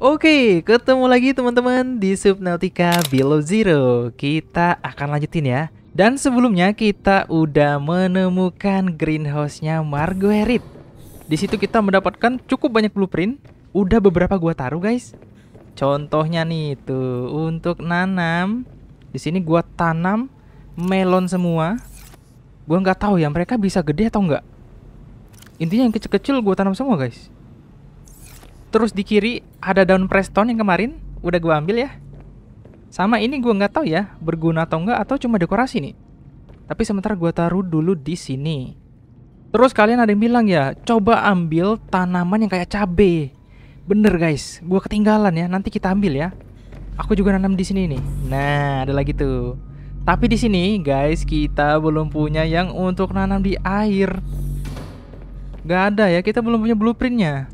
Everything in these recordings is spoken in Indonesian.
Oke, ketemu lagi teman-teman di Subnautica Below Zero. Kita akan lanjutin ya. Dan sebelumnya kita udah menemukan greenhouse-nya Marguerite. Di situ kita mendapatkan cukup banyak blueprint. Udah beberapa gua taruh, guys. Contohnya nih tuh untuk nanam. Di sini gua tanam melon semua. Gua nggak tahu ya mereka bisa gede atau enggak. Intinya yang kecil-kecil gua tanam semua, guys. Terus di kiri ada daun Preston yang kemarin udah gue ambil ya. Sama ini gue nggak tahu ya berguna atau nggak atau cuma dekorasi nih. Tapi sementara gue taruh dulu di sini. Terus kalian ada yang bilang ya, coba ambil tanaman yang kayak cabe. Bener guys, gue ketinggalan ya. Nanti kita ambil ya. Aku juga nanam di sini nih. Nah, ada lagi tuh. Tapi di sini guys, kita belum punya yang untuk nanam di air. Gak ada ya, kita belum punya blueprintnya.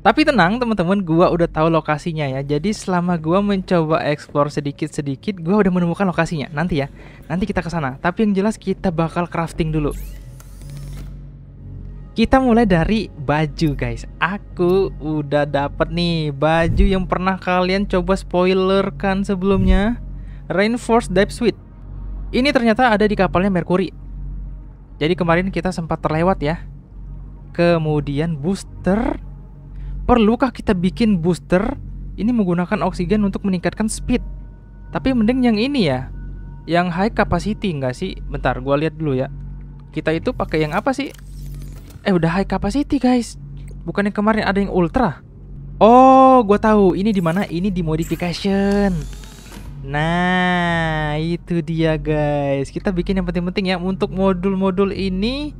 Tapi tenang teman-teman, gua udah tahu lokasinya ya. Jadi selama gua mencoba eksplor sedikit-sedikit, gua udah menemukan lokasinya. Nanti ya. Nanti kita ke sana. Tapi yang jelas kita bakal crafting dulu. Kita mulai dari baju, guys. Aku udah dapet nih baju yang pernah kalian coba spoiler kan sebelumnya. Reinforced Dive Suit. Ini ternyata ada di kapalnya Mercury. Jadi kemarin kita sempat terlewat ya. Kemudian booster Perlukah kita bikin booster ini menggunakan oksigen untuk meningkatkan speed? Tapi mending yang ini ya. Yang high capacity nggak sih? Bentar, gue lihat dulu ya. Kita itu pakai yang apa sih? Eh, udah high capacity, guys. Bukan yang kemarin ada yang ultra. Oh, gue tahu. Ini di mana? Ini di modification. Nah, itu dia guys. Kita bikin yang penting-penting ya. Untuk modul-modul ini,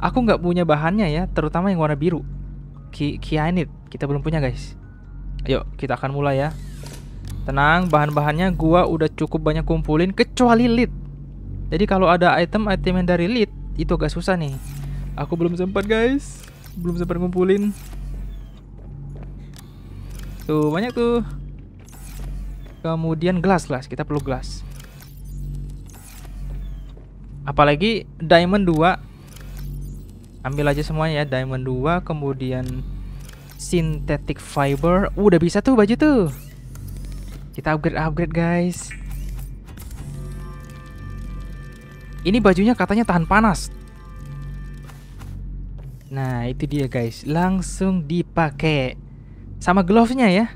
aku nggak punya bahannya ya, terutama yang warna biru ki kianit. Kita belum punya, guys. Yuk, kita akan mulai ya. Tenang, bahan-bahannya gua udah cukup banyak kumpulin kecuali lead. Jadi kalau ada item-item yang dari lead itu agak susah nih. Aku belum sempat, guys. Belum sempat ngumpulin. Tuh, banyak tuh. Kemudian gelas-gelas, kita perlu gelas. Apalagi diamond 2 ambil aja semuanya ya diamond 2 kemudian synthetic fiber uh, udah bisa tuh baju tuh kita upgrade upgrade guys ini bajunya katanya tahan panas nah itu dia guys langsung dipakai sama glove-nya ya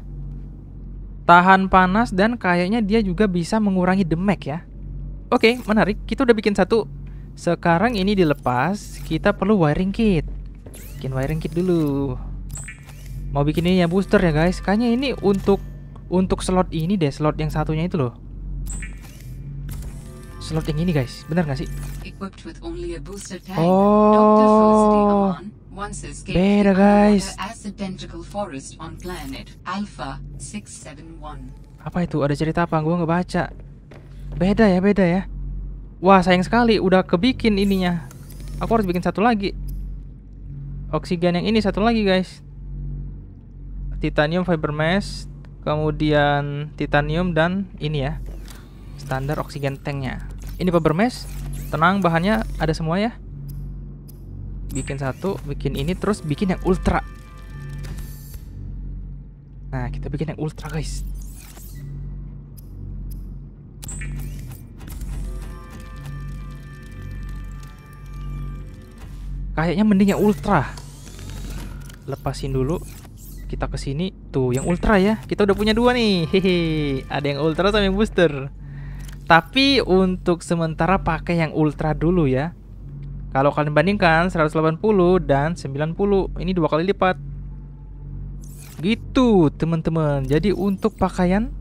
tahan panas dan kayaknya dia juga bisa mengurangi demek ya oke menarik kita udah bikin satu sekarang ini dilepas, kita perlu wiring kit. Bikin wiring kit dulu. Mau bikin ini ya booster ya guys. Kayaknya ini untuk untuk slot ini deh, slot yang satunya itu loh. Slot yang ini guys, benar nggak sih? Oh, beda guys. Apa itu? Ada cerita apa? gue nggak baca. Beda ya, beda ya. Wah sayang sekali udah kebikin ininya Aku harus bikin satu lagi Oksigen yang ini satu lagi guys Titanium fiber mesh Kemudian titanium dan ini ya Standar oksigen tanknya Ini fiber mesh Tenang bahannya ada semua ya Bikin satu, bikin ini, terus bikin yang ultra Nah kita bikin yang ultra guys Kayaknya mending yang ultra. Lepasin dulu. Kita ke sini. Tuh, yang ultra ya. Kita udah punya dua nih. Hehe. Ada yang ultra sama yang booster. Tapi untuk sementara pakai yang ultra dulu ya. Kalau kalian bandingkan 180 dan 90, ini dua kali lipat. Gitu, teman-teman. Jadi untuk pakaian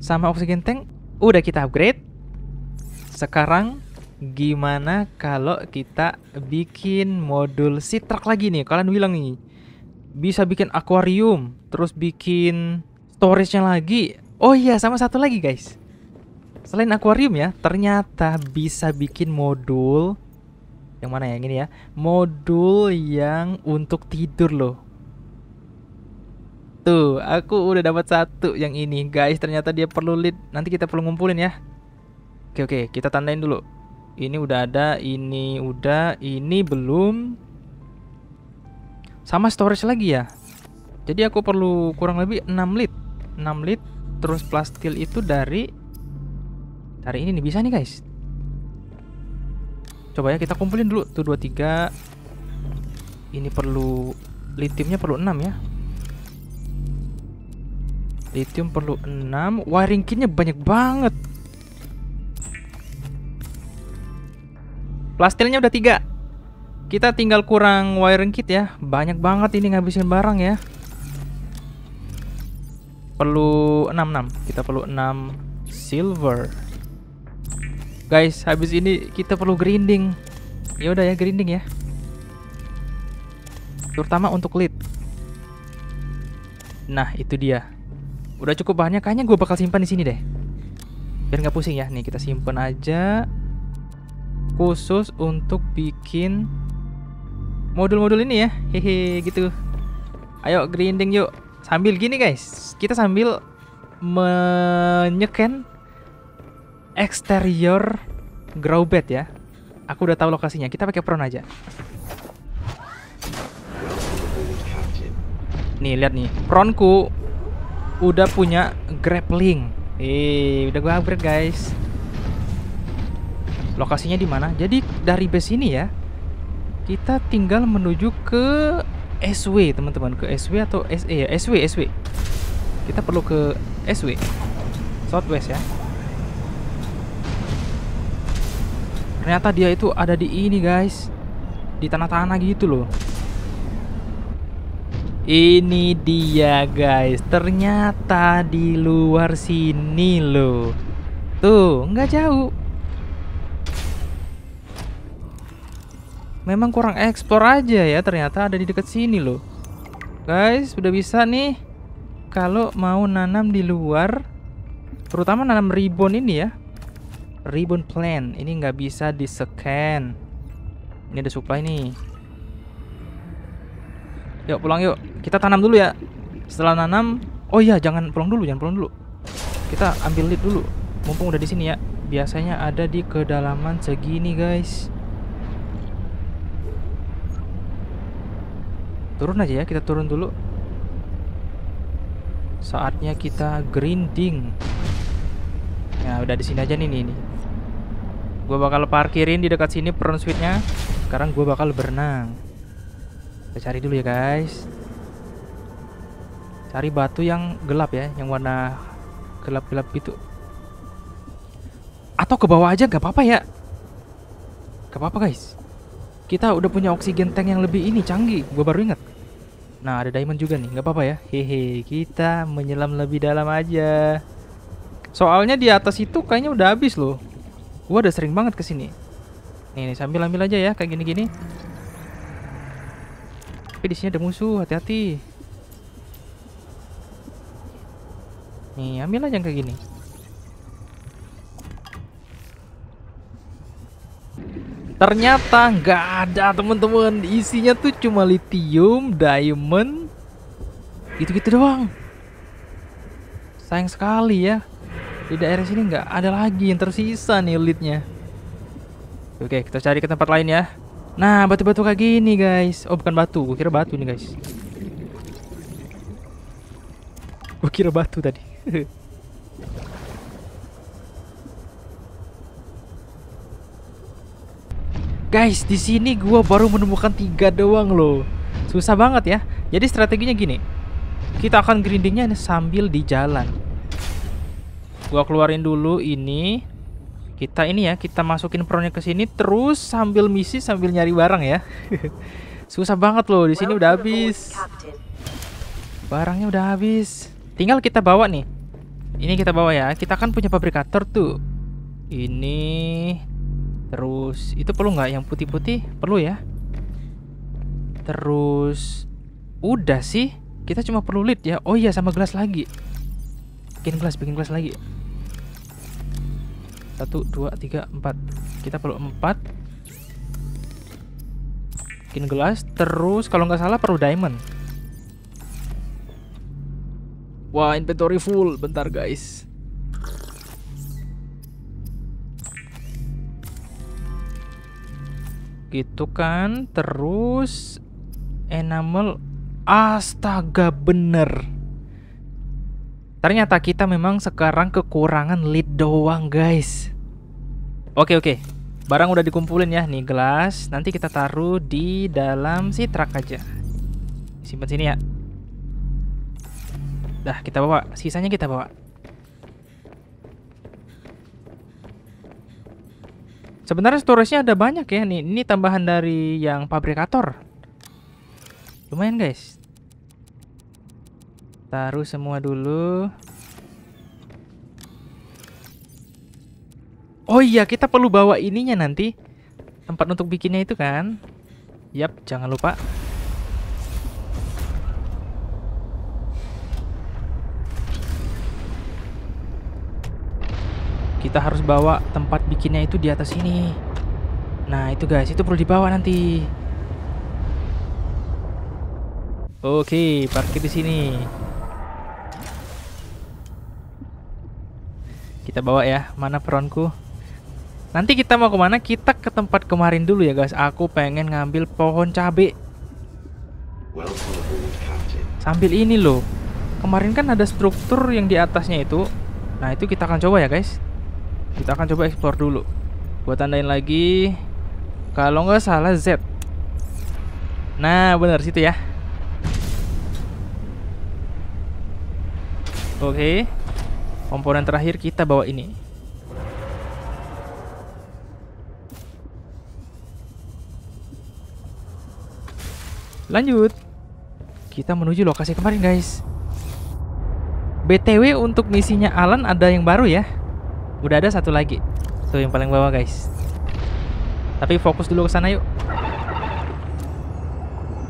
sama oksigen tank udah kita upgrade. Sekarang gimana kalau kita bikin modul sitrak lagi nih kalian bilang nih bisa bikin akuarium terus bikin storage-nya lagi oh iya sama satu lagi guys selain akuarium ya ternyata bisa bikin modul yang mana ya yang ini ya modul yang untuk tidur loh tuh aku udah dapat satu yang ini guys ternyata dia perlu lead nanti kita perlu ngumpulin ya oke oke kita tandain dulu ini udah ada, ini udah, ini belum. Sama storage lagi ya. Jadi aku perlu kurang lebih 6 lit. 6 lit terus plastil itu dari dari ini nih bisa nih guys. Coba ya kita kumpulin dulu tuh 2 3 ini perlu litiumnya perlu 6 ya. Lithium perlu 6 Wiring kitnya banyak banget Plastilnya udah tiga. Kita tinggal kurang wiring kit ya. Banyak banget ini ngabisin barang ya. Perlu 66. Kita perlu 6 silver. Guys, habis ini kita perlu grinding. Ya udah ya grinding ya. Terutama untuk lead. Nah, itu dia. Udah cukup bahannya. Kayaknya gue bakal simpan di sini deh. Biar nggak pusing ya. Nih kita simpen aja khusus untuk bikin modul-modul ini ya hehe gitu ayo grinding yuk sambil gini guys kita sambil menyeken eksterior grow bed ya aku udah tahu lokasinya kita pakai prone aja nih lihat nih pronku udah punya grappling eh udah gue upgrade guys Lokasinya di mana? Jadi dari base ini ya, kita tinggal menuju ke SW teman-teman ke SW atau SE ya SW SW kita perlu ke SW Southwest ya ternyata dia itu ada di ini guys di tanah-tanah gitu loh ini dia guys ternyata di luar sini loh tuh nggak jauh Memang kurang eksplor aja ya ternyata ada di dekat sini loh. Guys, udah bisa nih kalau mau nanam di luar terutama nanam ribbon ini ya. Ribbon plant ini nggak bisa di scan. Ini ada supply nih. Yuk pulang yuk. Kita tanam dulu ya. Setelah nanam, oh iya jangan pulang dulu, jangan pulang dulu. Kita ambil lead dulu. Mumpung udah di sini ya. Biasanya ada di kedalaman segini, guys. turun aja ya kita turun dulu saatnya kita grinding nah udah di sini aja nih ini. gue bakal parkirin di dekat sini peron suite sekarang gue bakal berenang kita cari dulu ya guys cari batu yang gelap ya yang warna gelap-gelap gitu atau ke bawah aja gak apa-apa ya gak apa-apa guys kita udah punya oksigen tank yang lebih ini canggih, gue baru inget. Nah, ada diamond juga nih, nggak apa-apa ya. Hehe, kita menyelam lebih dalam aja. Soalnya di atas itu kayaknya udah habis loh. Gue udah sering banget kesini. Nih, nih sambil ambil aja ya, kayak gini-gini. Tapi di sini ada musuh, hati-hati. Nih, ambil aja yang kayak gini. Ternyata nggak ada teman-teman. Isinya tuh cuma lithium, diamond, gitu-gitu doang. Sayang sekali ya. Di daerah sini nggak ada lagi yang tersisa nih leadnya. Oke, kita cari ke tempat lain ya. Nah, batu-batu kayak gini guys. Oh, bukan batu. Gue kira batu nih guys. Gue kira batu tadi. Guys, di sini gua baru menemukan tiga doang loh. Susah banget ya. Jadi strateginya gini. Kita akan grindingnya sambil di jalan. Gua keluarin dulu ini. Kita ini ya, kita masukin pronya ke sini terus sambil misi sambil nyari barang ya. Susah banget loh, di sini udah habis. Barangnya udah habis. Tinggal kita bawa nih. Ini kita bawa ya. Kita kan punya fabrikator tuh. Ini Terus itu perlu nggak yang putih-putih? Perlu ya. Terus udah sih, kita cuma perlu lid ya. Oh iya sama gelas lagi. Bikin gelas, bikin gelas lagi. Satu, dua, tiga, empat. Kita perlu empat. Bikin gelas. Terus kalau nggak salah perlu diamond. Wah inventory full. Bentar guys. gitu kan terus enamel astaga bener ternyata kita memang sekarang kekurangan lid doang guys oke oke barang udah dikumpulin ya nih gelas nanti kita taruh di dalam si truk aja simpan sini ya dah kita bawa sisanya kita bawa Sebenarnya storage-nya ada banyak ya nih. Ini tambahan dari yang fabrikator. Lumayan guys. Taruh semua dulu. Oh iya, kita perlu bawa ininya nanti. Tempat untuk bikinnya itu kan. Yap, jangan lupa. kita harus bawa tempat bikinnya itu di atas sini. Nah, itu guys, itu perlu dibawa nanti. Oke, parkir di sini. Kita bawa ya, mana peronku? Nanti kita mau kemana? Kita ke tempat kemarin dulu ya guys. Aku pengen ngambil pohon cabe. Sambil ini loh. Kemarin kan ada struktur yang di atasnya itu. Nah itu kita akan coba ya guys kita akan coba explore dulu gue tandain lagi kalau nggak salah Z nah bener situ ya oke komponen terakhir kita bawa ini lanjut kita menuju lokasi kemarin guys BTW untuk misinya Alan ada yang baru ya Udah ada satu lagi. Tuh yang paling bawah, guys. Tapi fokus dulu ke sana yuk.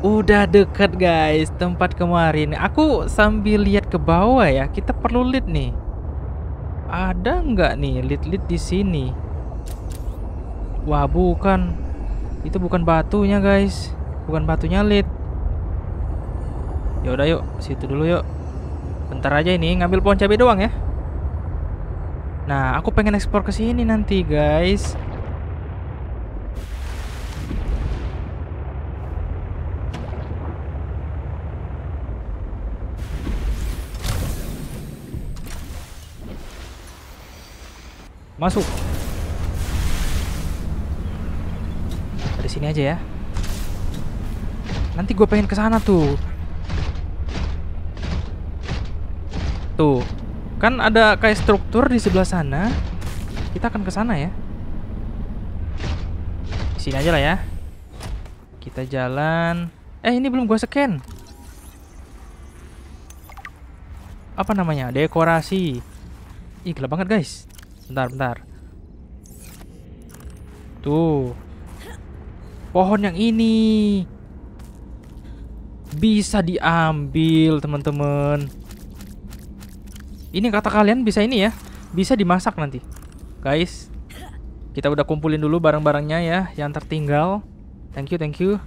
Udah deket guys tempat kemarin. Aku sambil lihat ke bawah ya. Kita perlu lead nih. Ada nggak nih lead-lead di sini? Wah bukan. Itu bukan batunya guys. Bukan batunya lead. yaudah yuk situ dulu yuk. Bentar aja ini ngambil pohon cabai doang ya. Nah, aku pengen ekspor ke sini nanti, guys. Masuk. Dari sini aja ya. Nanti gue pengen ke sana tuh. Tuh. Kan ada kayak struktur di sebelah sana. Kita akan ke sana ya. Sini aja lah ya. Kita jalan. Eh, ini belum gua scan. Apa namanya? Dekorasi. Ih, gelap banget, guys. Bentar, bentar. Tuh. Pohon yang ini bisa diambil, teman-teman. Ini kata kalian bisa ini ya. Bisa dimasak nanti. Guys, kita udah kumpulin dulu barang-barangnya ya yang tertinggal. Thank you, thank you.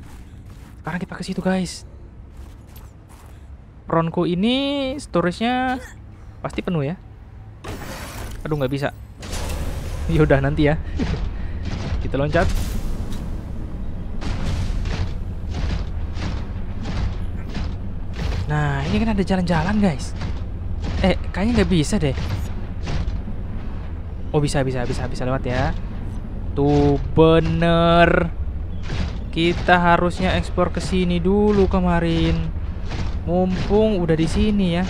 Sekarang kita ke situ, guys. Ronku ini storage-nya pasti penuh ya. Aduh, nggak bisa. Yaudah nanti ya. kita loncat. Nah, ini kan ada jalan-jalan, guys. Eh, kayaknya nggak bisa deh. Oh, bisa, bisa, bisa, bisa lewat ya. Tuh bener. Kita harusnya ekspor ke sini dulu kemarin. Mumpung udah di sini ya.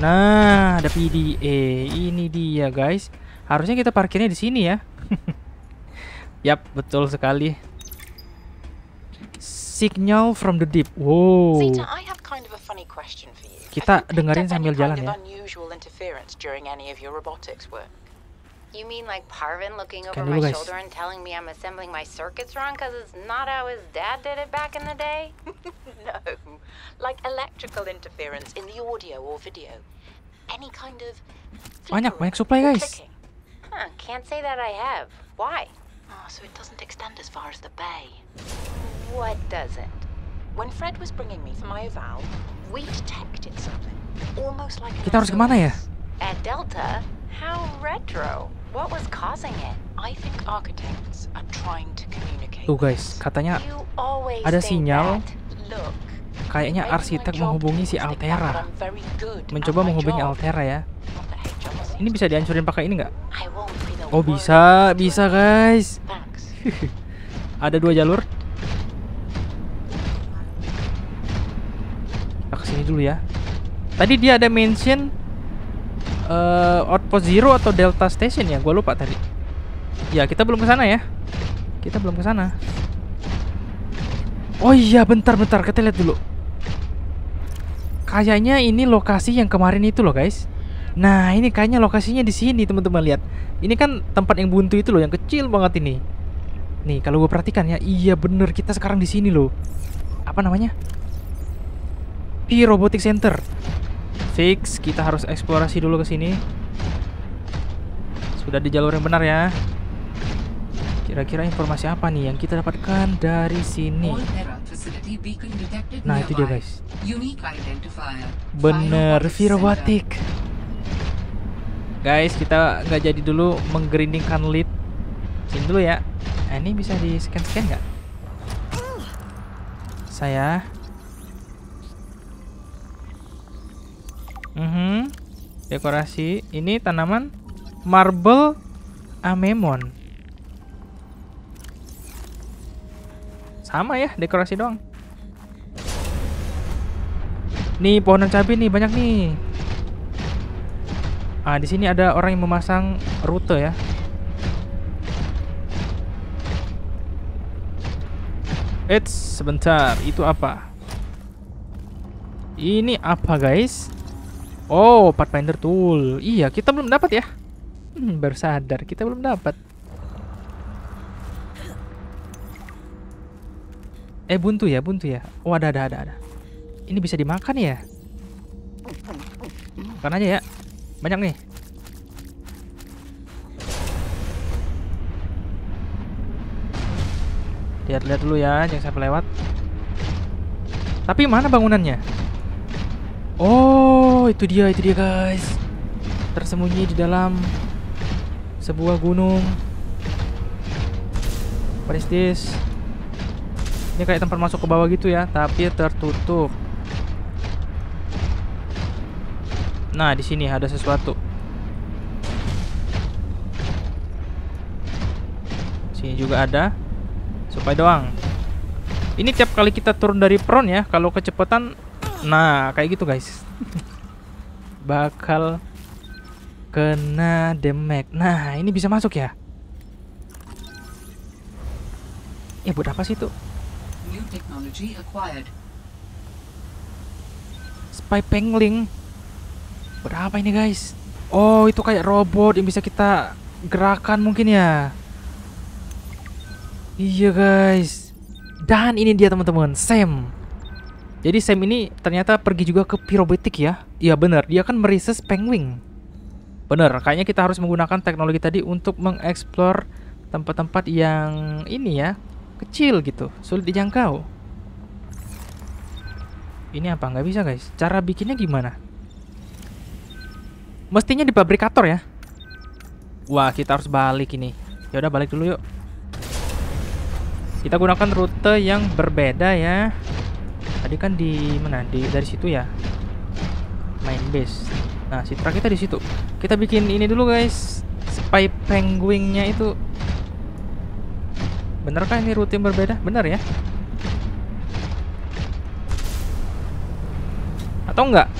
Nah, ada PDA. Ini dia, guys. Harusnya kita parkirnya di sini ya. Yap, betul sekali. Signal from the deep. Wow. Zeta, kita dengerin sambil jalan ya. You mean like Parvin looking over my shoulder and telling me I'm assembling my circuits wrong because it's not how his dad did it back in the day? no. Like electrical interference in the audio or video. Any kind of Banyak banyak supply guys. Huh, can't say that I have. Why? Oh, so it doesn't extend as far as the bay. What When Fred was bringing me my eval, we detected something, almost like. Kita harus kemana ya? At Delta, how retro. What was causing it? I think architects are trying to communicate. Tuh guys, katanya ada sinyal. Kayaknya arsitek menghubungi si Altera. Mencoba menghubungi Altera ya. Ini bisa dihancurin pakai ini nggak? Oh bisa, bisa guys. ada dua jalur. dulu ya. Tadi dia ada mention uh, Outpost Zero atau Delta Station ya, gue lupa tadi. Ya kita belum ke sana ya. Kita belum ke sana. Oh iya, bentar-bentar kita lihat dulu. Kayaknya ini lokasi yang kemarin itu loh guys. Nah ini kayaknya lokasinya di sini teman-teman lihat. Ini kan tempat yang buntu itu loh, yang kecil banget ini. Nih kalau gue perhatikan ya, iya bener kita sekarang di sini loh. Apa namanya? P Robotic Center. Fix, kita harus eksplorasi dulu ke sini. Sudah di jalur yang benar ya. Kira-kira informasi apa nih yang kita dapatkan dari sini? Nah, itu dia guys. Bener, Virobotic. Guys, kita nggak jadi dulu menggerindingkan lead. Sini dulu ya. Nah, ini bisa di scan-scan nggak? Saya Mm -hmm. Dekorasi. Ini tanaman marble amemon. Sama ya, dekorasi doang. Nih pohon cabai nih banyak nih. Ah, di sini ada orang yang memasang rute ya. Eits, sebentar. Itu apa? Ini apa, guys? Oh, Pathfinder tool. Iya, kita belum dapat ya. Hmm, baru sadar kita belum dapat. Eh, buntu ya, buntu ya. Oh, ada ada ada ada. Ini bisa dimakan ya? Makan aja ya. Banyak nih. Lihat-lihat dulu ya, jangan sampai lewat. Tapi mana bangunannya? Oh, Oh, itu dia, itu dia guys. Tersembunyi di dalam sebuah gunung. What Ini kayak tempat masuk ke bawah gitu ya, tapi tertutup. Nah, di sini ada sesuatu. Sini juga ada. Supaya doang. Ini tiap kali kita turun dari pron ya, kalau kecepatan Nah, kayak gitu guys. bakal kena damage. Nah, ini bisa masuk ya? Ya buat apa sih itu? Spy Pengling. Berapa ini, guys? Oh, itu kayak robot yang bisa kita gerakan mungkin ya. Iya, guys. Dan ini dia teman-teman, Sam. Jadi Sam ini ternyata pergi juga ke pirobetik ya. Iya benar, dia kan meriset penguin. Bener, kayaknya kita harus menggunakan teknologi tadi untuk mengeksplor tempat-tempat yang ini ya, kecil gitu, sulit dijangkau. Ini apa? Nggak bisa guys. Cara bikinnya gimana? Mestinya di pabrikator ya. Wah, kita harus balik ini. Ya udah balik dulu yuk. Kita gunakan rute yang berbeda ya tadi kan di mana di dari situ ya main base nah citra kita di situ kita bikin ini dulu guys spy penguinnya itu Bener kan ini rutin berbeda bener ya atau enggak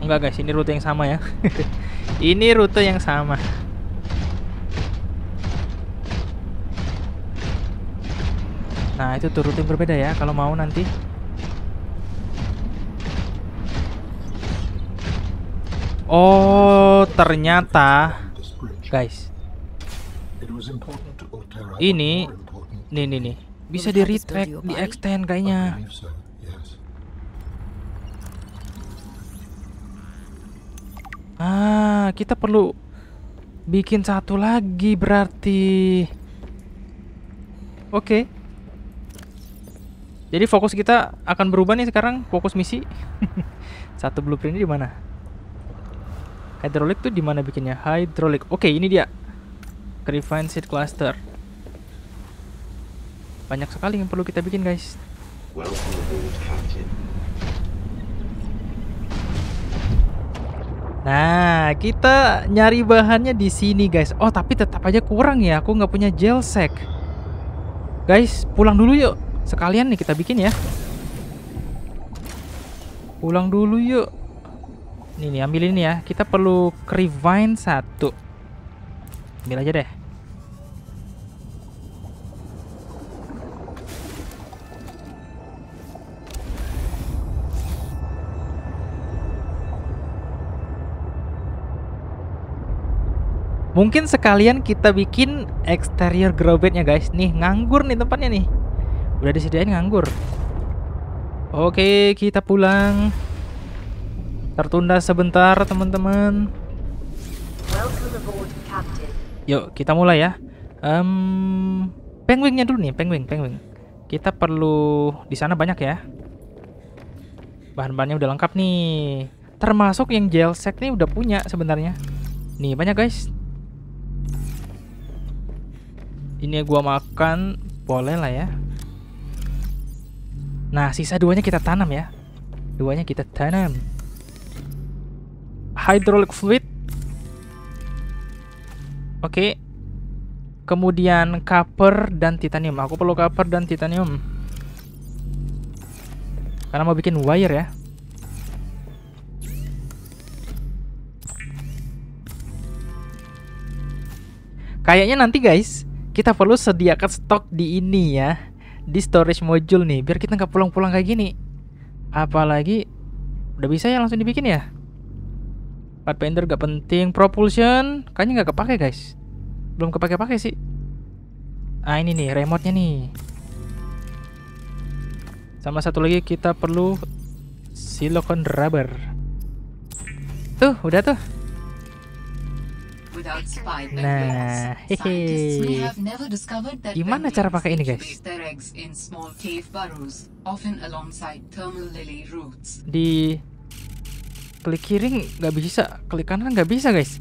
enggak guys ini rute yang sama ya ini rute yang sama Nah itu turutin berbeda ya kalau mau nanti Oh, ternyata guys. Ini nih nih nih. Bisa di retract, di extend kayaknya. Ah, kita perlu bikin satu lagi berarti. Oke. Okay. Jadi fokus kita akan berubah nih sekarang fokus misi. Satu blueprint ini di mana? Hydraulic tuh di mana bikinnya? Hydraulic. Oke, okay, ini dia. Refine seed cluster. Banyak sekali yang perlu kita bikin, guys. Nah, kita nyari bahannya di sini, guys. Oh, tapi tetap aja kurang ya. Aku nggak punya gel sack. Guys, pulang dulu yuk. Sekalian nih kita bikin ya. Pulang dulu yuk. Ini nih, ambil ini ya. Kita perlu crevine satu. Ambil aja deh. Mungkin sekalian kita bikin exterior bednya guys. Nih nganggur nih tempatnya nih. Udah disediain nganggur. Oke, kita pulang. Tertunda sebentar, teman-teman. Yuk, kita mulai ya. Um, Penguinnya dulu nih, pengwing pengwing. Kita perlu di sana banyak ya. Bahan-bahannya udah lengkap nih. Termasuk yang gel set nih udah punya sebenarnya. Nih, banyak guys. Ini gua makan, boleh lah ya. Nah, sisa duanya kita tanam ya. Duanya kita tanam. Hydraulic fluid. Oke. Okay. Kemudian copper dan titanium. Aku perlu copper dan titanium. Karena mau bikin wire ya. Kayaknya nanti guys, kita perlu sediakan stok di ini ya di storage module nih biar kita nggak pulang-pulang kayak gini apalagi udah bisa ya langsung dibikin ya Pathfinder gak penting propulsion kayaknya nggak kepake guys belum kepake-pake sih ah ini nih remote-nya nih sama satu lagi kita perlu silikon rubber tuh udah tuh Nah, hehe. Gimana cara pakai ini, guys? Di klik kiri nggak bisa, klik kanan nggak bisa, guys.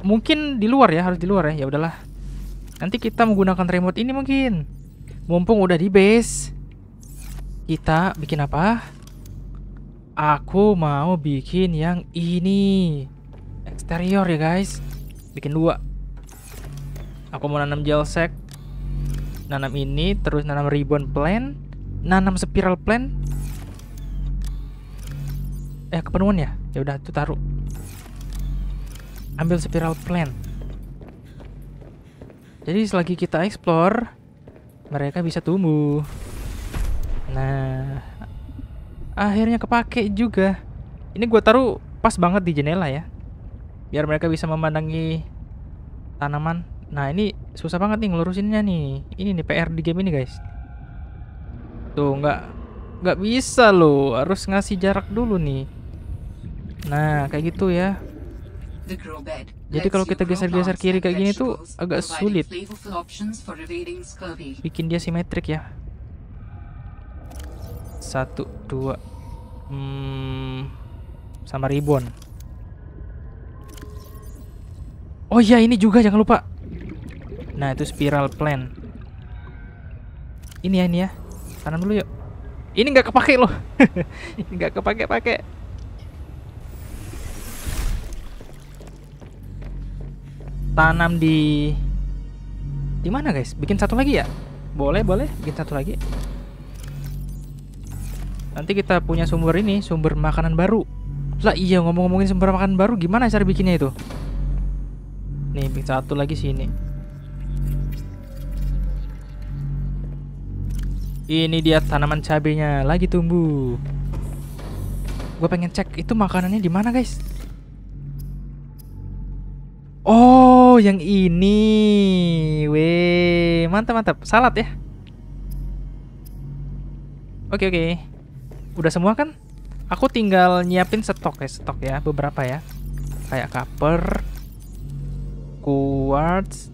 Mungkin di luar ya, harus di luar ya. Ya udahlah. Nanti kita menggunakan remote ini mungkin. Mumpung udah di base. Kita bikin apa? Aku mau bikin yang ini. Eksterior ya, guys bikin dua aku mau nanam gel sack, nanam ini terus nanam ribbon plan, nanam spiral plan, eh kepenuhan ya ya udah itu taruh ambil spiral plan, jadi selagi kita explore mereka bisa tumbuh nah akhirnya kepake juga ini gue taruh pas banget di jendela ya biar mereka bisa memandangi tanaman nah ini susah banget nih ngelurusinnya nih ini nih PR di game ini guys tuh nggak nggak bisa loh harus ngasih jarak dulu nih nah kayak gitu ya jadi kalau kita geser-geser kiri kayak gini tuh agak sulit bikin dia simetrik ya satu dua hmm, sama ribbon Oh iya ini juga jangan lupa. Nah itu spiral plan. Ini ya ini ya. Tanam dulu yuk. Ini nggak kepake loh. ini nggak kepake pakai. Tanam di di mana guys? Bikin satu lagi ya? Boleh boleh. Bikin satu lagi. Nanti kita punya sumber ini, sumber makanan baru. Lah iya ngomong-ngomongin sumber makanan baru, gimana cara bikinnya itu? nih satu lagi sini ini dia tanaman cabenya lagi tumbuh gue pengen cek itu makanannya di mana guys oh yang ini weh mantap mantap salad ya oke oke udah semua kan aku tinggal nyiapin stok ya stok ya beberapa ya kayak kaper quartz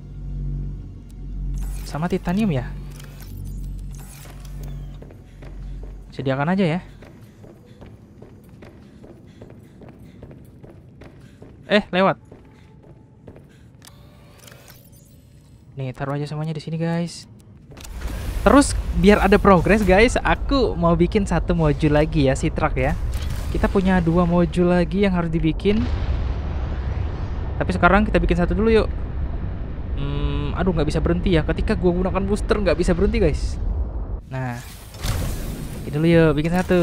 sama titanium ya sediakan aja ya eh lewat nih taruh aja semuanya di sini guys terus biar ada progres guys aku mau bikin satu modul lagi ya si truk ya kita punya dua modul lagi yang harus dibikin tapi sekarang kita bikin satu dulu yuk hmm, aduh nggak bisa berhenti ya ketika gua gunakan booster nggak bisa berhenti guys nah ini dulu yuk bikin satu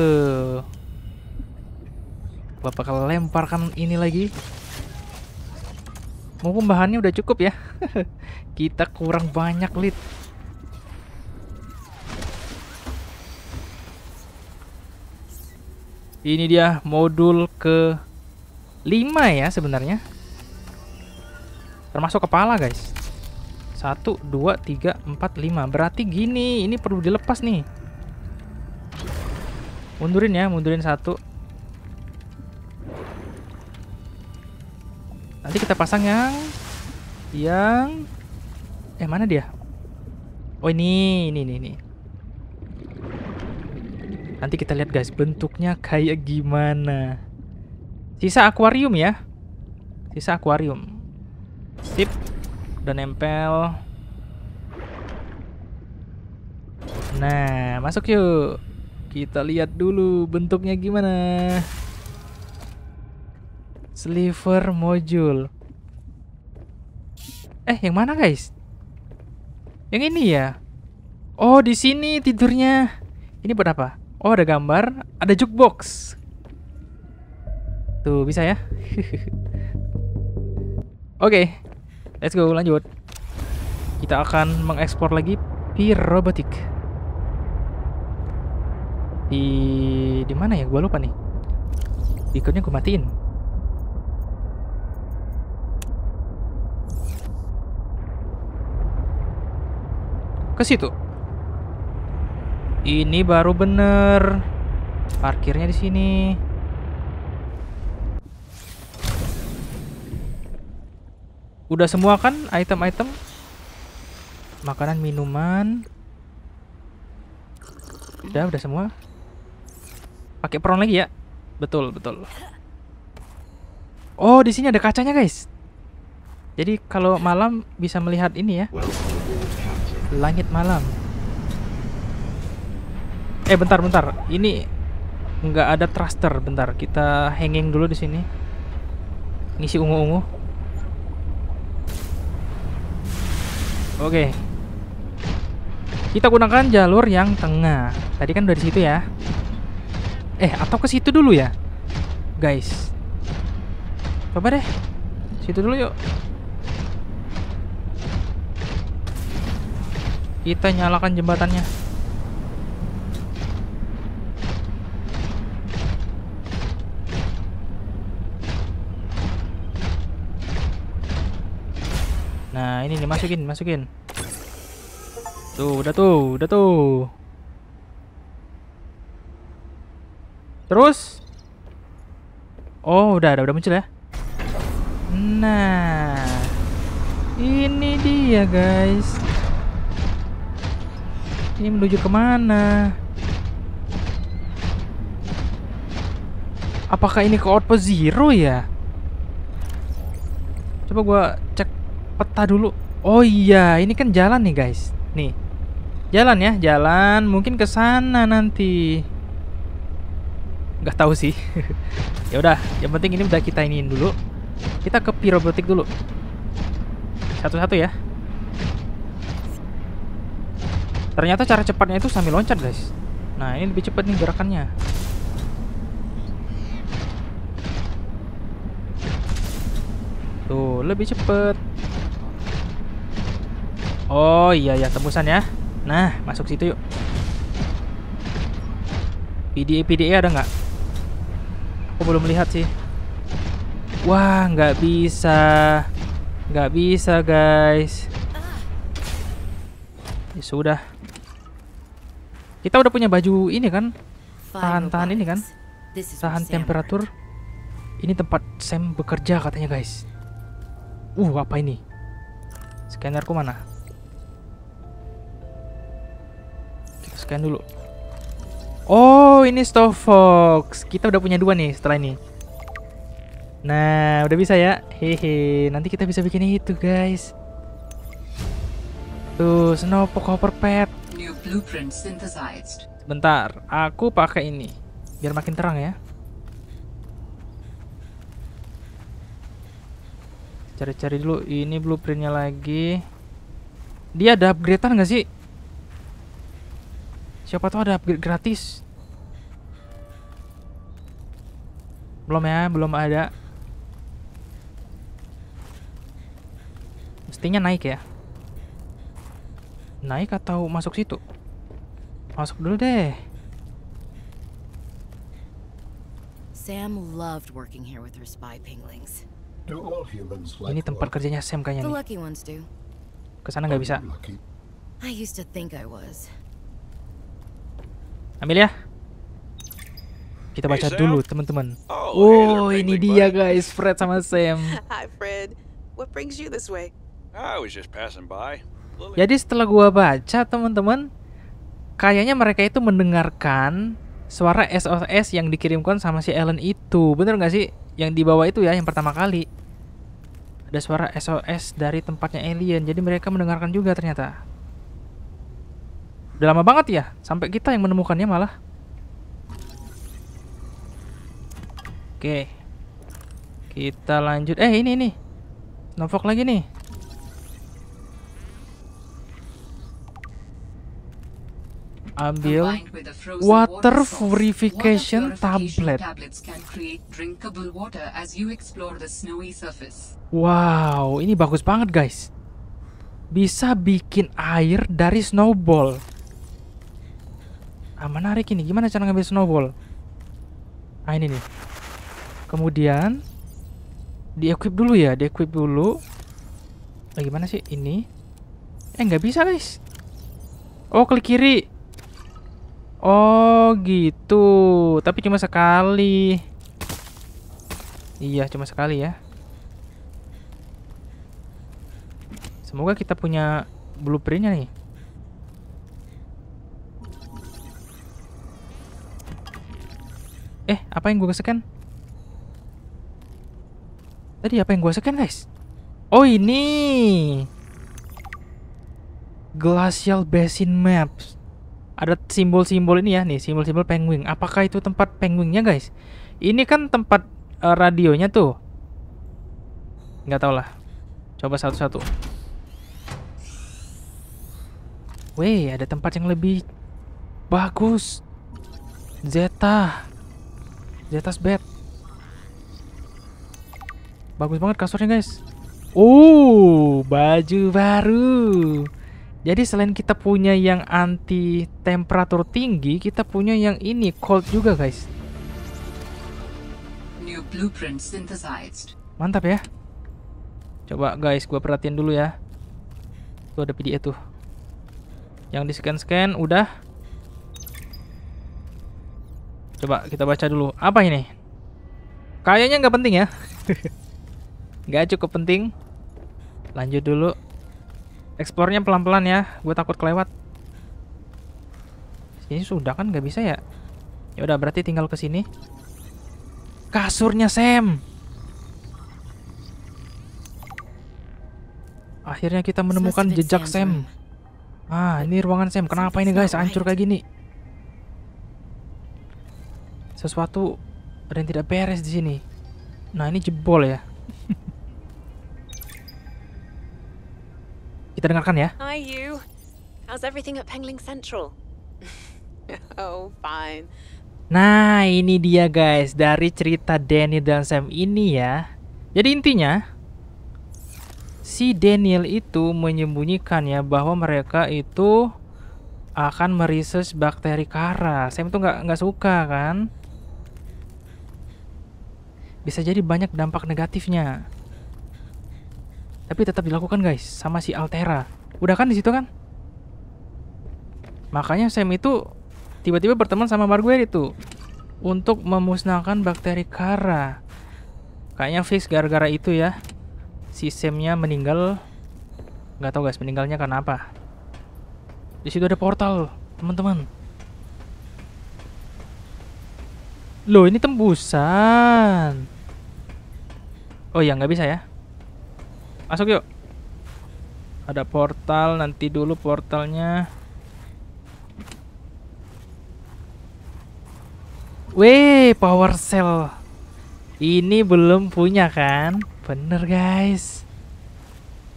gua bakal lemparkan ini lagi Mungkin bahannya udah cukup ya Kita kurang banyak lead Ini dia modul ke 5 ya sebenarnya Termasuk kepala, guys. satu dua tiga empat lima Berarti gini, ini perlu dilepas nih. Mundurin ya, mundurin satu. Nanti kita pasang yang... Yang... Eh, mana dia? Oh, ini, ini, ini, ini. Nanti kita lihat guys, bentuknya kayak gimana. Sisa akuarium ya. Sisa akuarium. Sip. Udah nempel. Nah, masuk yuk. Kita lihat dulu bentuknya gimana. Sliver module. Eh, yang mana guys? Yang ini ya. Oh, di sini tidurnya. Ini buat apa? Oh, ada gambar, ada jukebox. Tuh, bisa ya? Oke, okay, Let's go, lanjut. Kita akan mengekspor lagi pirobatik. Di di mana ya? Gua lupa nih. Ikutnya gue matiin. Ke situ. Ini baru bener. Parkirnya di sini. Udah semua kan item-item? Makanan, minuman. Udah, udah semua. Pakai peron lagi ya? Betul, betul. Oh, di sini ada kacanya, guys. Jadi kalau malam bisa melihat ini ya. Langit malam. Eh, bentar, bentar. Ini nggak ada thruster, bentar. Kita hanging dulu di sini. Ngisi ungu-ungu. Oke. Kita gunakan jalur yang tengah. Tadi kan dari situ ya. Eh, atau ke situ dulu ya. Guys. Coba deh. Situ dulu yuk. Kita nyalakan jembatannya. Nah, ini nih masukin, masukin. Tuh, udah tuh, udah tuh. Terus Oh, udah udah, udah muncul ya. Nah. Ini dia, guys. Ini menuju kemana? Apakah ini ke outpost zero ya? Coba gua cek peta dulu. Oh iya, ini kan jalan nih guys. Nih, jalan ya, jalan. Mungkin ke sana nanti. Gak tahu sih. ya udah, yang penting ini udah kita iniin dulu. Kita ke pirobotik dulu. Satu-satu ya. Ternyata cara cepatnya itu sambil loncat guys. Nah ini lebih cepat nih gerakannya. Tuh, lebih cepet Oh iya ya tembusan ya. Nah masuk situ yuk. PDA PDA ada nggak? Aku belum lihat sih. Wah nggak bisa, nggak bisa guys. Ya sudah. Kita udah punya baju ini kan? Tahan-tahan ini kan? Tahan temperatur. Ini tempat Sam bekerja katanya guys. Uh apa ini? Scannerku mana? matikan dulu. Oh, ini fox. Kita udah punya dua nih setelah ini. Nah, udah bisa ya. Hehe, nanti kita bisa bikin itu, guys. Tuh, snow Hopper Pet. Sebentar. Bentar, aku pakai ini. Biar makin terang ya. Cari-cari dulu ini blueprintnya lagi. Dia ada upgradean nggak sih? Siapa tuh ada upgrade gratis. Belum ya, belum ada. Mestinya naik ya. Naik atau masuk situ? Masuk dulu deh. Sam loved working here with her spy pinglings. Ini tempat kerjanya Sam kayaknya nih. Kesana nggak bisa. I used to think I was. Ambil ya. Kita baca hey, dulu, teman-teman. Oh, oh ini dia guys, Fred sama Sam. Hi Fred. What brings you this way? I was just passing by. Jadi setelah gua baca, teman-teman, kayaknya mereka itu mendengarkan suara SOS yang dikirimkan sama si Ellen itu. Bener nggak sih? Yang dibawa itu ya, yang pertama kali. Ada suara SOS dari tempatnya alien. Jadi mereka mendengarkan juga ternyata. Udah lama banget ya, sampai kita yang menemukannya malah. Oke. Kita lanjut. Eh, ini ini Novok lagi nih. Ambil water purification tablet. Wow, ini bagus banget guys. Bisa bikin air dari snowball. Ah, menarik ini. Gimana cara ngambil snowball? Ah, ini nih. Kemudian di-equip dulu ya, di-equip dulu. bagaimana gimana sih ini? Eh, nggak bisa, guys. Oh, klik kiri. Oh, gitu. Tapi cuma sekali. Iya, cuma sekali ya. Semoga kita punya blueprintnya nih. Eh, apa yang gue scan? Tadi apa yang gue scan, guys? Oh, ini. Glacial Basin Maps. Ada simbol-simbol ini ya, nih, simbol-simbol penguin. Apakah itu tempat penguinnya, guys? Ini kan tempat uh, radionya tuh. Nggak tahu lah. Coba satu-satu. Weh, ada tempat yang lebih bagus. Zeta. Di atas bed. Bagus banget kasurnya, guys. Uh, baju baru. Jadi selain kita punya yang anti temperatur tinggi, kita punya yang ini cold juga, guys. New blueprint synthesized. Mantap ya. Coba guys, gua perhatiin dulu ya. Tuh ada PDF tuh. Yang di scan-scan udah. Coba kita baca dulu. Apa ini? Kayaknya nggak penting ya. nggak cukup penting. Lanjut dulu. Eksplornya pelan-pelan ya. Gue takut kelewat. Ini sudah kan nggak bisa ya. Ya udah berarti tinggal ke sini. Kasurnya Sam. Akhirnya kita menemukan jejak Sam. Ah, ini ruangan Sam. Kenapa ini guys hancur kayak gini? Sesuatu ada yang tidak beres di sini. Nah, ini jebol ya. Kita dengarkan ya. Hi you. How's everything at Pengling Central? oh, fine. Nah, ini dia guys dari cerita Daniel dan Sam ini ya. Jadi intinya si Daniel itu menyembunyikan ya bahwa mereka itu akan merisus bakteri kara. Sam itu nggak nggak suka kan? bisa jadi banyak dampak negatifnya. Tapi tetap dilakukan guys, sama si Altera. Udah kan di situ kan? Makanya Sam itu tiba-tiba berteman sama Marguerite itu untuk memusnahkan bakteri kara. Kayaknya fix gara-gara itu ya. Si Samnya meninggal. Gak tau guys meninggalnya karena apa. Di situ ada portal, teman-teman. Loh, ini tembusan. Oh iya nggak bisa ya. Masuk yuk. Ada portal nanti dulu portalnya. Weh, power cell. Ini belum punya kan? Bener guys.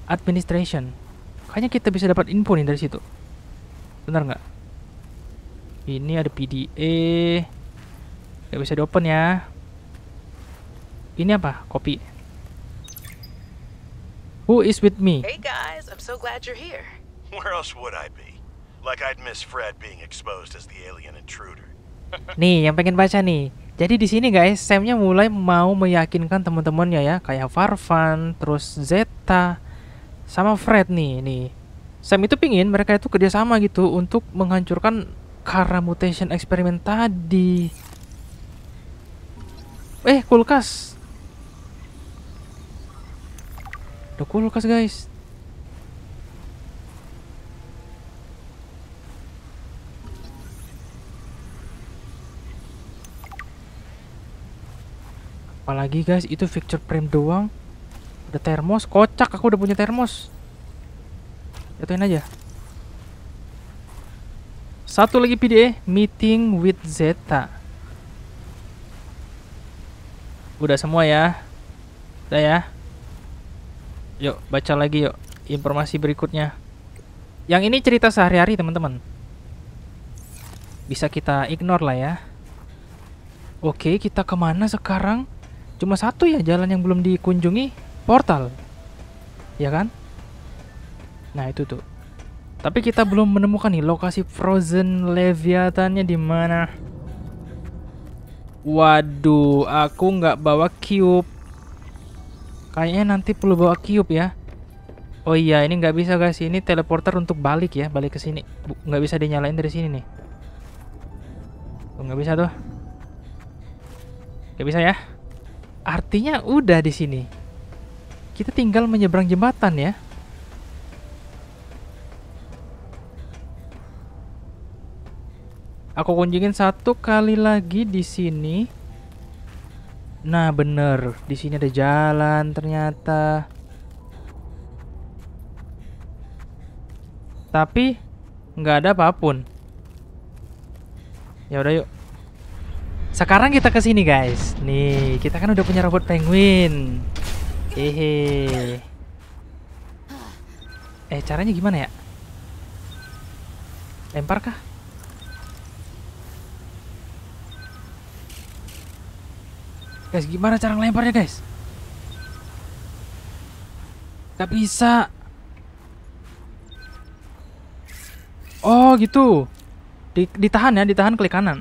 Administration. Kayaknya kita bisa dapat info nih dari situ. Bener nggak? Ini ada PDA. Gak bisa di open ya. Ini apa? Kopi. Who is with me? Hey guys, I'm so glad you're here. Where else would I be? Like I'd miss Fred being exposed as the alien intruder. nih, yang pengen baca nih. Jadi di sini guys, Samnya mulai mau meyakinkan teman-temannya ya, kayak Farfan, terus Zeta, sama Fred nih, nih. Sam itu pingin mereka itu kerjasama gitu untuk menghancurkan karena mutation eksperimen tadi. Eh, kulkas Ada kulkas guys Apalagi guys itu picture frame doang Ada termos Kocak aku udah punya termos Jatuhin aja Satu lagi PDE Meeting with Zeta Udah semua ya Udah ya Yuk, baca lagi yuk informasi berikutnya. Yang ini cerita sehari-hari, teman-teman. Bisa kita ignore lah ya. Oke, kita kemana sekarang? Cuma satu ya jalan yang belum dikunjungi, portal. Ya kan? Nah, itu tuh. Tapi kita belum menemukan nih lokasi Frozen leviatannya di mana. Waduh, aku nggak bawa cube. Kayaknya nanti perlu bawa cube ya. Oh iya, ini nggak bisa guys. Ini teleporter untuk balik ya, balik ke sini. Nggak bisa dinyalain dari sini nih. Nggak bisa tuh. Nggak bisa ya. Artinya udah di sini. Kita tinggal menyeberang jembatan ya. Aku kunjungin satu kali lagi di sini. Nah, bener. Di sini ada jalan ternyata. Tapi nggak ada apapun. Ya udah yuk. Sekarang kita ke sini, guys. Nih, kita kan udah punya robot penguin. Hehe. Eh, caranya gimana ya? Lempar kah? Guys, gimana cara ngelemparnya, guys? Gak bisa. Oh, gitu. Di, ditahan ya, ditahan klik kanan.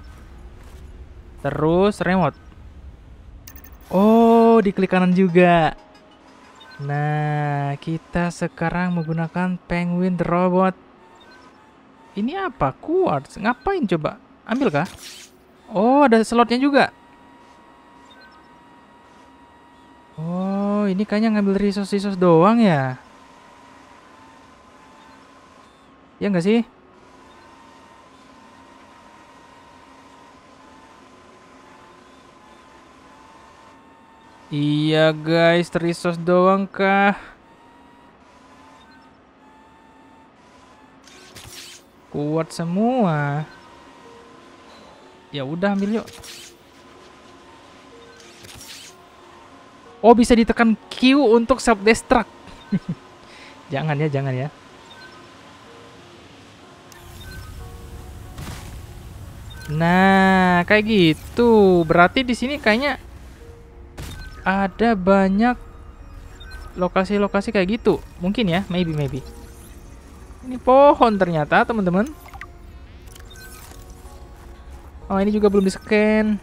Terus remote. Oh, diklik kanan juga. Nah, kita sekarang menggunakan penguin robot. Ini apa? kuat? Ngapain coba? Ambil kah? Oh, ada slotnya juga. Oh, ini kayaknya ngambil resource-resource doang ya. Ya nggak sih? Iya guys, resource doang kah? Kuat semua. Ya udah ambil yuk. Oh bisa ditekan Q untuk self destruct. jangan ya, jangan ya. Nah, kayak gitu. Berarti di sini kayaknya ada banyak lokasi-lokasi kayak gitu. Mungkin ya, maybe maybe. Ini pohon ternyata, teman-teman. Oh, ini juga belum di-scan.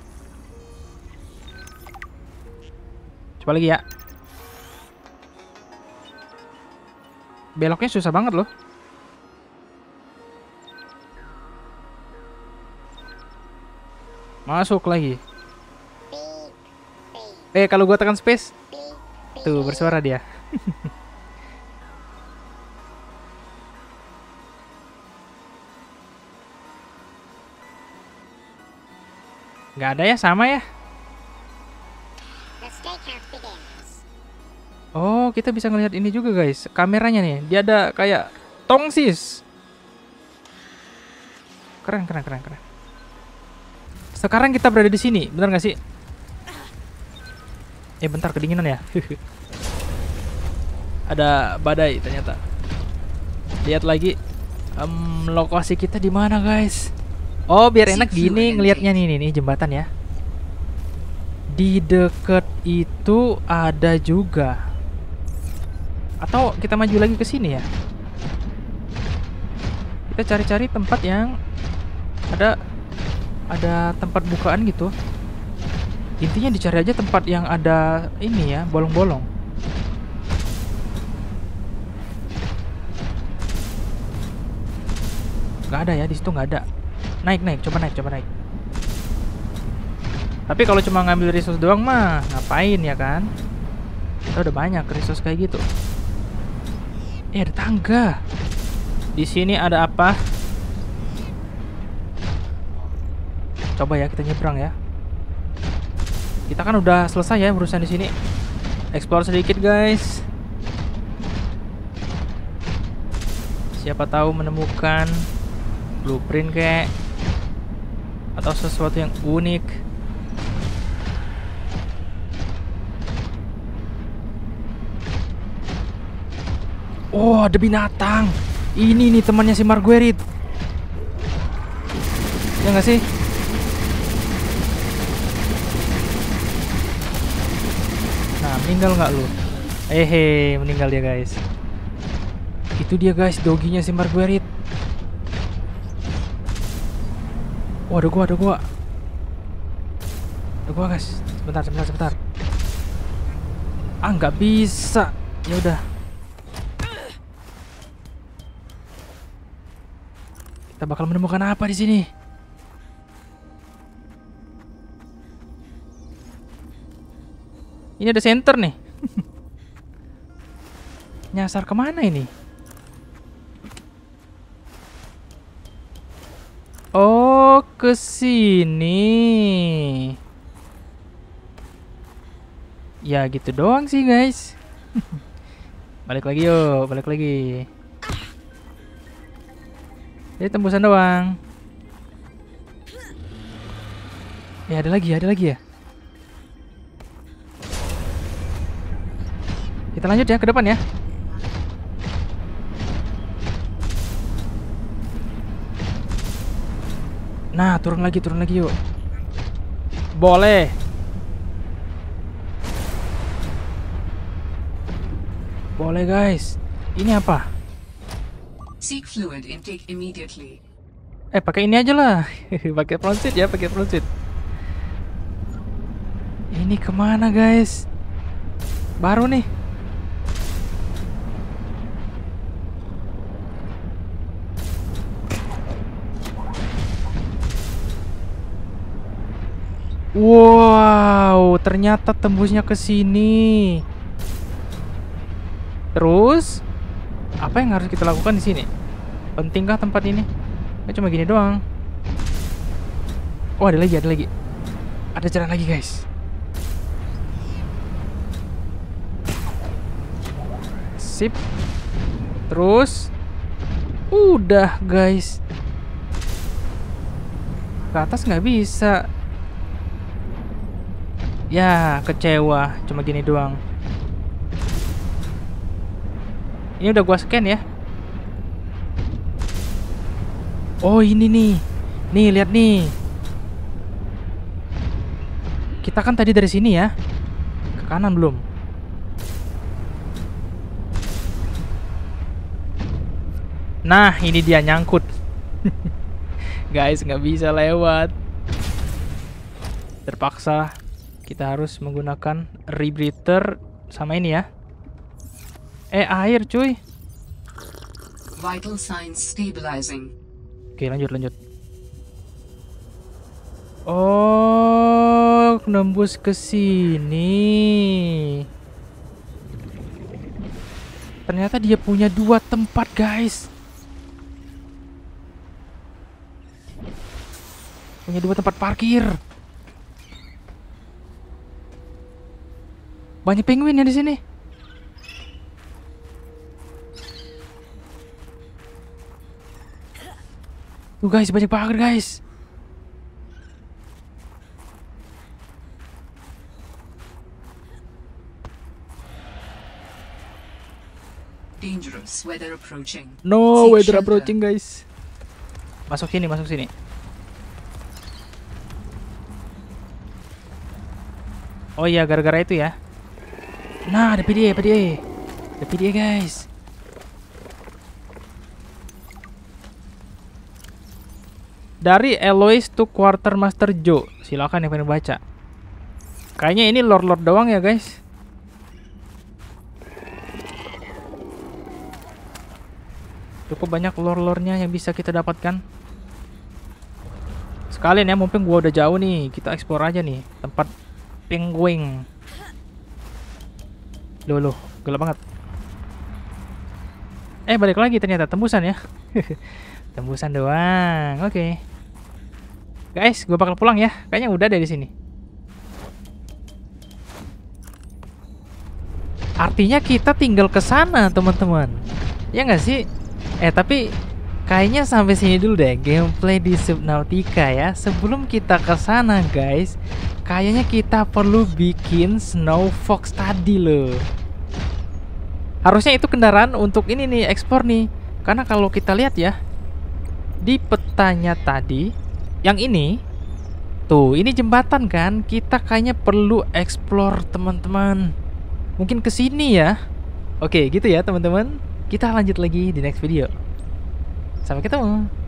Coba lagi ya. Beloknya susah banget loh. Masuk lagi. Eh, kalau gue tekan space. Tuh, bersuara dia. Gak ada ya, sama ya. kita bisa ngelihat ini juga, guys. Kameranya nih, dia ada kayak tongsis. Keren, keren, keren, keren. Sekarang kita berada di sini, benar nggak sih? Eh, bentar kedinginan ya. ada badai ternyata. Lihat lagi. Um, lokasi kita di mana, guys? Oh, biar enak gini ngelihatnya nih, nih, nih jembatan ya di deket itu ada juga atau kita maju lagi ke sini ya? Kita cari-cari tempat yang ada ada tempat bukaan gitu. Intinya dicari aja tempat yang ada ini ya, bolong-bolong. Gak ada ya, di situ nggak ada. Naik, naik, coba naik, coba naik. Tapi kalau cuma ngambil resource doang mah, ngapain ya kan? Kita udah banyak resource kayak gitu. Eh, ada tangga. Di sini ada apa? Coba ya kita nyebrang ya. Kita kan udah selesai ya urusan di sini. Explore sedikit, guys. Siapa tahu menemukan blueprint kayak atau sesuatu yang unik. Oh, ada binatang. Ini nih temannya si Marguerite. Ya nggak sih? Nah, meninggal nggak lu? Hehe, meninggal dia guys. Itu dia guys, doginya si Marguerite. Oh, ada gua, ada gua. Ada gua guys. Sebentar, sebentar, sebentar. Ah, nggak bisa. Ya udah. Kita bakal menemukan apa di sini? Ini ada center nih. Nyasar kemana ini? Oh, ke sini. Ya gitu doang sih, guys. balik lagi yuk, balik lagi. Jadi tembusan doang. Ya ada lagi ada lagi ya. Kita lanjut ya ke depan ya. Nah, turun lagi, turun lagi yuk. Boleh. Boleh guys. Ini apa? Seek fluid intake immediately. Eh, pakai ini aja lah. pakai pronsit ya, pakai pronsit. Ini kemana guys? Baru nih. Wow, ternyata tembusnya ke sini. Terus? Apa yang harus kita lakukan di sini? Pentingkah tempat ini? Nah, cuma gini doang. Oh, ada lagi, ada lagi. Ada jalan lagi, guys. Sip. Terus. Udah, guys. Ke atas nggak bisa. Ya, kecewa. Cuma gini doang. Ini udah gua scan ya. Oh, ini nih. Nih, lihat nih. Kita kan tadi dari sini ya. Ke kanan belum? Nah, ini dia nyangkut. Guys, nggak bisa lewat. Terpaksa kita harus menggunakan rebreather sama ini ya. Eh air cuy. Vital signs stabilizing. Oke lanjut lanjut. Oh, nembus ke sini. Ternyata dia punya dua tempat, guys. Punya dua tempat parkir. Banyak penguin ya di sini. Tuh guys, banyak pagar guys. Dangerous weather approaching. No, weather approaching guys. Masuk sini, masuk sini. Oh iya, gara-gara itu ya. Nah, ada PDA, PDA. Ada PDA guys. Dari Eloise to Quartermaster Joe. Silakan yang pengen baca. Kayaknya ini lord-lord doang ya, guys. Cukup banyak lore lornya yang bisa kita dapatkan. Sekalian ya, mumpung gua udah jauh nih, kita explore aja nih tempat penguin. Loh, loh, gelap banget. Eh, balik lagi ternyata tembusan ya. tembusan doang. Oke. Okay. Guys, gue bakal pulang ya. Kayaknya udah dari sini. Artinya kita tinggal ke sana, teman-teman. Ya nggak sih? Eh, tapi kayaknya sampai sini dulu deh gameplay di Subnautica ya. Sebelum kita ke sana, guys, kayaknya kita perlu bikin Snow Fox tadi loh. Harusnya itu kendaraan untuk ini nih, ekspor nih. Karena kalau kita lihat ya, di petanya tadi yang ini tuh ini jembatan kan kita kayaknya perlu explore teman-teman mungkin ke sini ya oke gitu ya teman-teman kita lanjut lagi di next video sampai ketemu